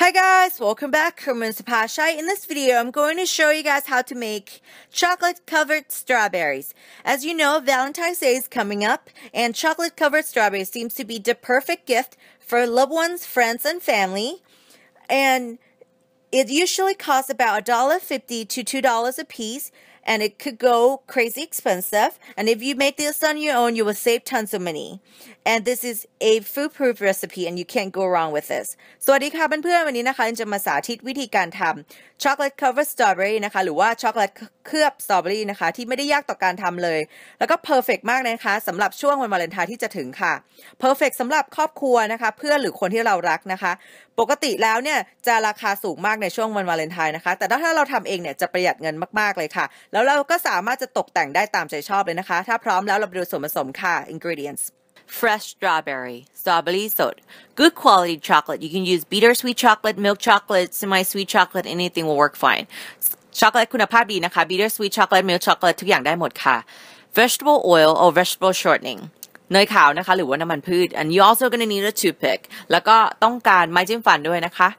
Hi guys, welcome back. I'm Mr. In this video, I'm going to show you guys how to make chocolate covered strawberries. As you know, Valentine's Day is coming up and chocolate covered strawberries seems to be the perfect gift for loved ones, friends, and family. And it usually costs about $1.50 to $2 a piece. and it could go crazy expensive. And if you make this on your own, you will save tons of money. And this is a foolproof recipe and you can't go wrong with this. สวัสดีค่ะเพื่อนๆวันนี้นะคะจะมาสาธิตวิธีการทำช็อกโกแลต cover strawberry นะคะหรือว่าช็อกโกแลตเคลือบสตรอเบอรี่นะคะที่ไม่ได้ยากต่อการทำเลย แล้วก็ perfect มากนะคะสำหรับช่วงวันวาเลนไทน์ที่จะถึงค่ะ perfect สำหรับครอบครัวนะคะ เพื่อนหรือคนที่เรารักนะคะปกติแล้วเนี่ยจะราคาสูงมากในช่วงวันวาเลนไทน์นะคะแต่ถ้าเราทำเองเนี่ยจะประหยัดเงินมากๆเลยค่ะ แล้วเราก็สามารถจะตกแต่งได้ตามใจชอบเลยนะคะ ถ้าพร้อมแล้วเราไปดูส่วนผสมค่ะ ingredients fresh strawberry, strawberry s o d good quality chocolate. You can use bittersweet chocolate, milk chocolate, semi-sweet chocolate, anything will work fine. ช็อกโกแลตคุณภาพดีนะคะ bittersweet chocolate, milk chocolate ทุกอย่างได้หมดค่ะ vegetable oil or vegetable shortening เนยขาวนะคะ and you also gonna need a toothpick แล้วก็ต้องการไม้จิ้มฟันด้วยนะคะ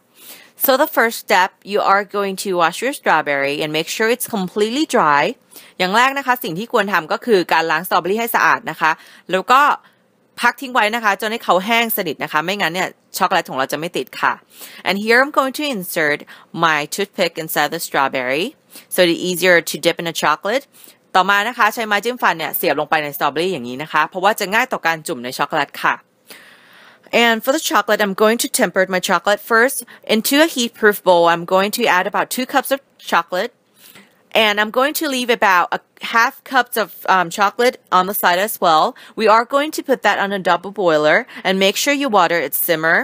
So the first step, you are going to wash your strawberry and make sure it's completely dry. อย่างแรกนะคะแล้วก็พักทิ้งไว้นะคะจนให้เขาแห้งสนิทนะคะไม่งั้นเนี่ยช็อกโกแลตของเราจะไม่ติดค่ะ and here I'm going to insert my toothpick inside the strawberry so it's easier to dip in the chocolate ต่อมานะคะใช้ไม้จิ้มฟันเนี่ยเสียบลงไปในสตรอเบอรี่อย่างนี้นะคะ เพราะว่าจะง่ายต่อการจุ่มในช็อกโกแลตค่ะ And for the chocolate, I'm going to temper my chocolate first. Into a heat-proof bowl, I'm going to add about two cups of chocolate. And I'm going to leave about a half cups of um, chocolate on the side as well. We are going to put that on a double boiler and make sure you water it simmer.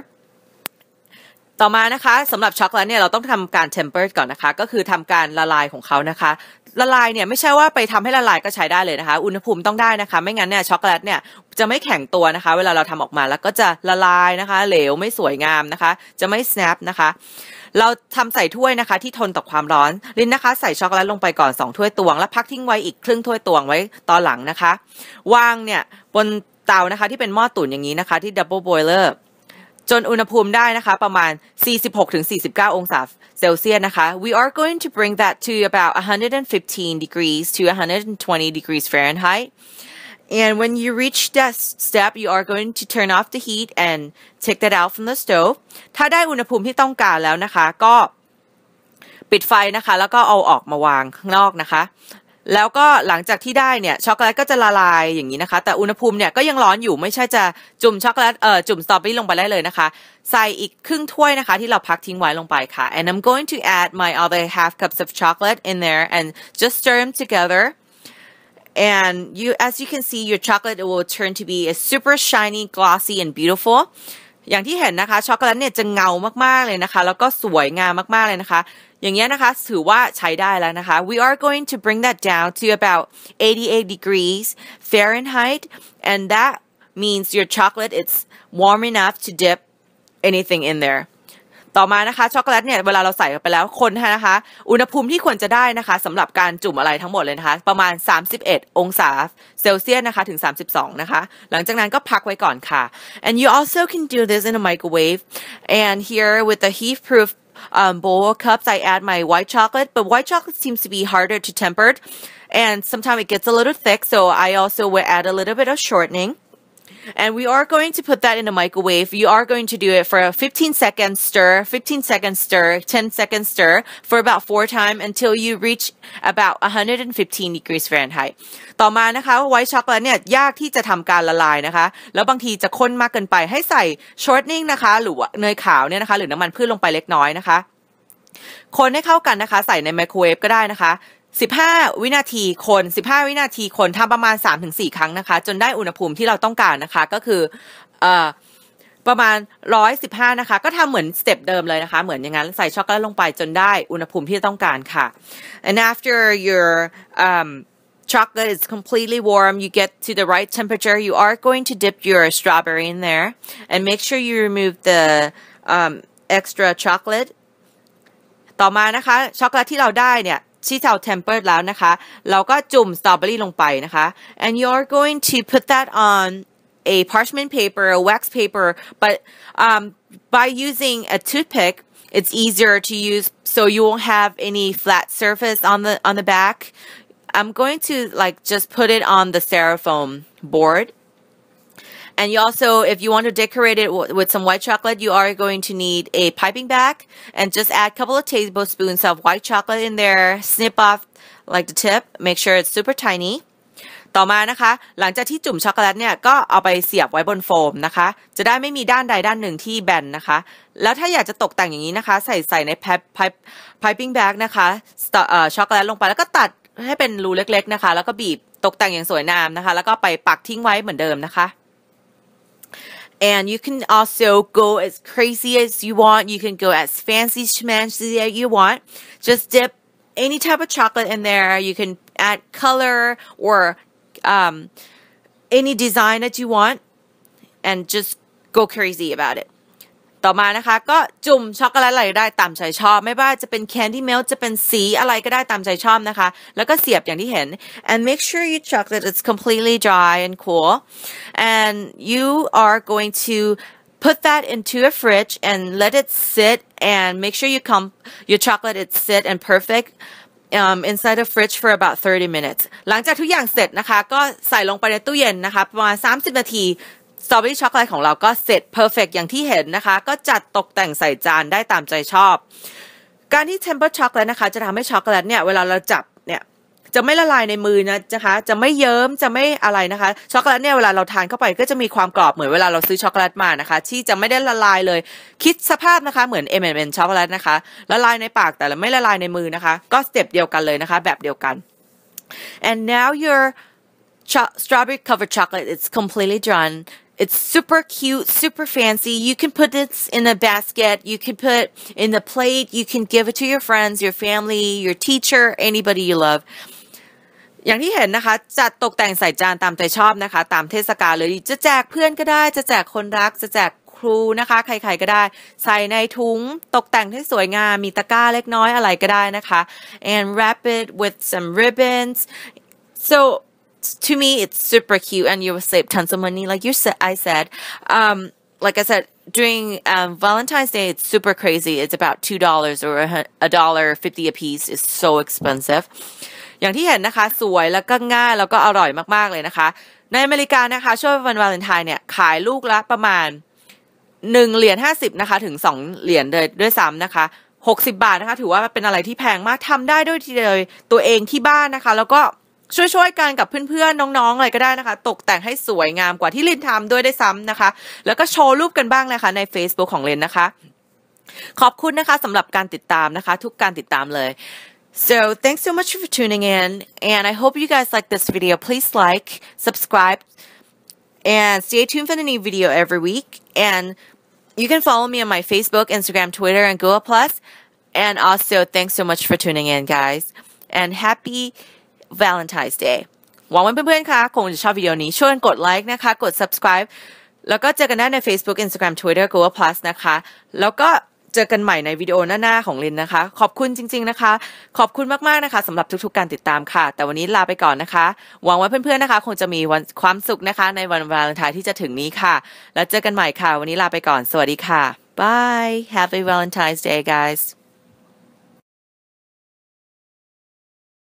ต่อมานะคะสำหรับช็อกโกแลตเนี่ยเราต้องทำการเทมเปอร์ก่อนนะคะก็คือทำการละลายของเขานะคะละลายเนี่ยไม่ใช่ว่าไปทำให้ละลายก็ใช้ได้เลยนะคะ อุณหภูมิต้องได้นะคะ ไม่งั้นเนี่ยช็อกโกแลตเนี่ยจะไม่แข็งตัวนะคะ เวลาเราทำออกมาแล้วก็จะละลายนะคะ เหลวไม่สวยงามนะคะ จะไม่ snap นะคะเราทำใส่ถ้วยนะคะที่ทนต่อความร้อนลินนะคะ ใส่ช็อกโกแลตลงไปก่อน 2 ถ้วยตวง แล้วพักทิ้งไว้อีก ครึ่งถ้วยตวงไว้ตอนหลังนะคะ วางเนี่ยบนเตานะคะที่เป็นหม้อตุ๋นอย่างนี้นะคะที่ดัเบิล l อยเลอร์จนอุณหภูมิได้นะคะประมาณ 46-49 องศาเซลเซียสนะคะ we are going to bring that to about 115 degrees to 120 degrees Fahrenheit and when you reach that step you are going to turn off the heat and take that out from the stove ถ้าได้อุณหภูมิที่ต้องการแล้วนะคะก็ปิดไฟนะคะแล้วก็เอาออกมาวางข้างนอกนะคะแล้วก็หลังจากที่ได้เนี่ยช็อกโกแลตก็จะละลายอย่างนี้นะคะ แต่อุณหภูมิเนี่ยก็ยังร้อนอยู่ไม่ใช่จะจุ่มช็อกโกแลตเอ่อจุ่มสตรอเบอรี่ลงไปได้เลยนะคะใส่อีกครึ่งถ้วยนะคะที่เราพักทิ้งไว้ลงไปค่ะ and I'm going to add my other half cups of chocolate in there and just stir them together and you as you can see your chocolate will turn to be a super shiny glossy and beautiful อย่างที่เห็นนะคะช็อกโกแลตเนี่ยจะเงามากๆเลยนะคะแล้วก็สวยงามมากๆเลยนะคะ อย่างเงี้ยนะคะถือว่าใช้ได้แล้วนะคะ we are going to bring that down to about 88 degrees Fahrenheit and that means your chocolate it's warm enough to dip anything in there ต่อมานะคะช็อกโกแลตเนี่ยเวลาเราใส่ไปแล้วคนนะคะอุณหภูมิที่ควรจะได้นะคะสำหรับการจุ่มอะไรทั้งหมดเลยนะคะประมาณ 31 องศาเซลเซียสนะคะถึง 32 นะคะหลังจากนั้นก็พักไว้ก่อนค่ะ and you also can do this in a microwave and here with the heat proof um, bowl cups, I add my white chocolate, but white chocolate seems to be harder to temper e d and sometimes it gets a little thick. So I also will add a little bit of shortening. And we are going to put that in the microwave. You are going to do it for a 15 second stir, 15 second stir, 10 second stir for about four times until you reach about 115 degrees Fahrenheit ต่อมานะคะไวท์ช็อกโกแลตเนี่ยยากที่จะทำการละลายนะคะแล้วบางทีจะข้นมากเกินไปให้ใส่ชอร์ตนิ่งนะคะหรือเนยขาวเนี่ยนะคะหรือน้ำมันพืชลงไปเล็กน้อยนะคะคนให้เข้ากันนะคะใส่ในไมโครเวฟก็ได้นะคะ15 วินาทีคน 15 วินาทีคนทำประมาณ 3-4 ครั้งนะคะ จนได้อุณหภูมิที่เราต้องการนะคะก็คืออประมาณ 115นะคะก็ทำเหมือนสเต็ปเดิมเลยนะคะเหมือนอย่างนั้นใส่ช็อกโกแลตลงไป จนได้อุณหภูมิที่ต้องการค่ะ and after your um, chocolate is completely warm, you get to the right temperature, you are going to dip your strawberry in there and make sure you remove the um, extra chocolate. ต่อมานะคะช็อกโกแลตที่เราได้เนี่ยชีสเอาเทมเปอร์แล้วนะคะ and you're going to put that on a parchment paper a wax paper but um, by using a toothpick it's easier to use so you won't have any flat surface on the on the back I'm going to like just put it on the styrofoam board And you also, if you want to decorate it with some white chocolate, you are going to need a piping bag and just add a couple of tablespoons of white chocolate in there. Snip off like the tip. Make sure it's super tiny. ต่อมานะคะ หลังจากที่จุ่มช็อกโกแลตเนี่ยก็เอาไปเสียบไว้บนโฟมนะคะ จะได้ไม่มีด้านใดด้านหนึ่งที่แบนนะคะ แล้วถ้าอยากจะตกแต่งอย่างนี้นะคะ ใส่ใส่ในแพปไพิพปิ้งแบกนะคะช็อกโกแลตลงไปแล้วก็ตัดให้เป็นรูเล็กๆนะคะ แล้วก็บีบตกแต่งอย่างสวยงามนะคะ แล้วก็ไปปักทิ้งไว้เหมือนเดิมนะคะ And you can also go as crazy as you want. You can go as fancy schmancy as you want. Just dip any type of chocolate in there. You can add color or um, any design that you want and just go crazy about it. ต่อมานะคะก็จุ่มช็อกโกแลตอะไรได้ตามใจชอบ ไม่ว่าจะเป็นแคนดี้เมลจะเป็นสีอะไรก็ได้ตามใจชอบนะคะแล้วก็เสียบอย่างที่เห็น and make sure you check that it's completely dry and cool and you are going to put that into a fridge and let it sit and make sure you come your chocolate is sit and perfect um, inside the fridge for about 30 minutes หลังจากทุกอย่างเสร็จนะคะก็ใส่ลงไปในตู้เย็นนะคะประมาณ30 นาทีสตรอเบอรี่ช็อกโกแลตของเราก็เสร็จเพอร์เฟกอย่างที่เห็นนะคะ ก็จัดตกแต่งใส่จานได้ตามใจชอบ การที่เทมเปอร์ช็อกโกแลตนะคะจะทำให้ช็อกโกแลตเนี่ยเวลาเราจับเนี่ยจะไม่ละลายในมือนะนะคะ จะไม่เยิ้มจะไม่อะไรนะคะช็อกโกแลตเนี่ยเวลาเราทานเข้าไปก็จะมีความกรอบเหมือนเวลาเราซื้อช็อกโกแลตมานะคะที่จะไม่ได้ละลายเลยคิดสภาพนะคะเหมือนเอ็มนเมนช็อกโกแลตนะคะละลายในปากแต่ไม่ละลายในมือนะคะก็สเต็ปเดียวกันเลยนะคะแบบเดียวกัน and now your strawberry covered chocolate is completely done It's super cute, super fancy. You can put this in a basket. You can put in a plate. You can give it to your friends, your family, your teacher, anybody you love. อย่างที่เห็นนะคะจะตกแต่งใส่จานตามใจชอบนะคะ and wrap it with some ribbons so it's to me it's super cute and you will save tons of money like you said i said um like i said during um, valentine's day it's super crazy it's about two dollars or a dollar fifty a piece is so expensive อย่างที่เห็นนะคะสวยแล้วก็ง่ายแล้วก็อร่อยมากๆเลยนะคะ ในอเมริกานะคะ ช่วงวันวาเลนไทน์เนี่ยขายลูกละประมาณหนึ่งเหรียญห้าสิบนะคะ ถึงสองเหรียญเลยด้วยซ้ำนะคะหกสิบาทนะคะ ถือว่าเป็นอะไรที่แพงมากทำได้ด้วยทีเดียวตัวเองที่บ้านนะคะ แล้วก็ช่วยๆกันกับเพื่อนๆน้องๆอะไรก็ได้นะคะตกแต่งให้สวยงามกว่าที่ลินทำด้วยได้ซ้ำนะคะแล้วก็โชว์รูปกันบ้างนะคะใน Facebook ของเลนนะคะ ขอบคุณนะคะสำหรับการติดตามนะคะทุกการติดตามเลย So thanks so much for tuning in and I hope you guys like this video. Please like, subscribe, and stay tuned for the new video every week. And you can follow me on my Facebook, Instagram, Twitter, and Google Plus. And also thanks so much for tuning in, guys. And happy Valentine's Day หวังว่าเพื่อนๆ คะคงจะชอบวิดีโอนี้ช่วยกดไลค์นะคะ กด subscribe แล้วก็เจอกันได้ใน Facebook Instagram Twitter Google Plus นะคะ แล้วก็เจอกันใหม่ในวิดีโอหน้าๆ ของลินนะคะ ขอบคุณจริง ๆ นะคะ ขอบคุณมากๆ นะคะสำหรับทุก ๆ การติดตามค่ะ แต่วันนี้ลาไปก่อนนะคะ หวังว่าเพื่อนๆ นะคะ คงจะมีวันความสุขนะคะ ในวันวาเลนไทน์ที่จะถึงนี้ค่ะ แล้วเจอกันใหม่ค่ะ วันนี้ลาไปก่อน สวัสดีค่ะ Bye Happy Valentine's Day guys